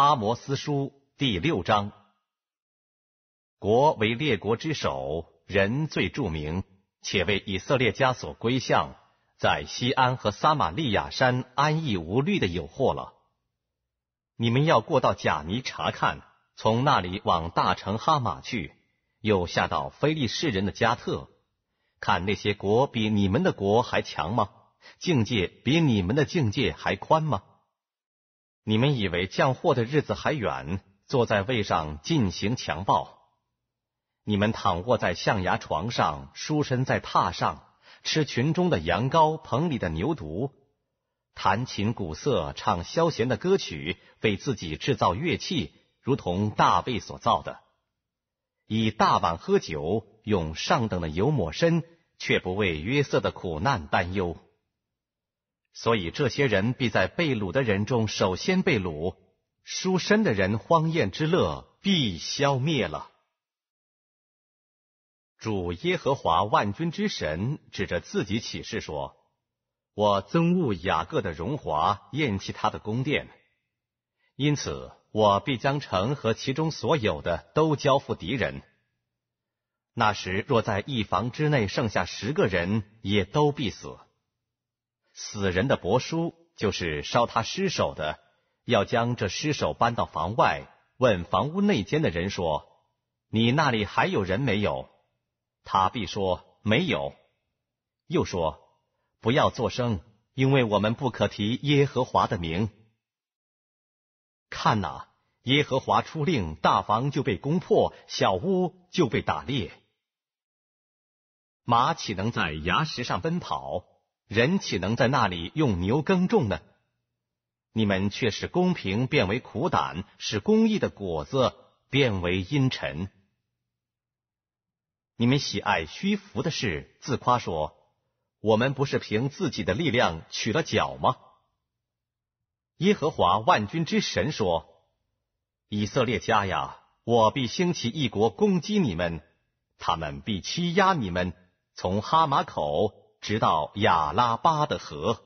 阿摩斯书第六章。国为列国之首，人最著名，且为以色列家所归向，在西安和撒玛利亚山安逸无虑的有祸了。你们要过到贾尼查看，从那里往大城哈马去，又下到非利士人的加特，看那些国比你们的国还强吗？境界比你们的境界还宽吗？你们以为降祸的日子还远，坐在位上进行强暴；你们躺卧在象牙床上，舒身在榻上，吃群中的羊羔，棚里的牛犊，弹琴鼓瑟，唱消闲的歌曲，为自己制造乐器，如同大卫所造的；以大碗喝酒，用上等的油抹身，却不为约瑟的苦难担忧。所以这些人必在被掳的人中首先被掳，书生的人荒宴之乐必消灭了。主耶和华万军之神指着自己起誓说：“我憎恶雅各的荣华，厌弃他的宫殿，因此我必将城和其中所有的都交付敌人。那时若在一房之内剩下十个人，也都必死。”死人的帛书就是烧他尸首的，要将这尸首搬到房外，问房屋内间的人说：“你那里还有人没有？”他必说：“没有。”又说：“不要作声，因为我们不可提耶和华的名。”看呐，耶和华出令，大房就被攻破，小屋就被打裂。马岂能在崖石上奔跑？人岂能在那里用牛耕种呢？你们却使公平变为苦胆，使公义的果子变为阴沉。你们喜爱虚浮的事，自夸说：“我们不是凭自己的力量取了脚吗？”耶和华万军之神说：“以色列家呀，我必兴起一国攻击你们，他们必欺压你们，从哈马口。”直到雅拉巴的河。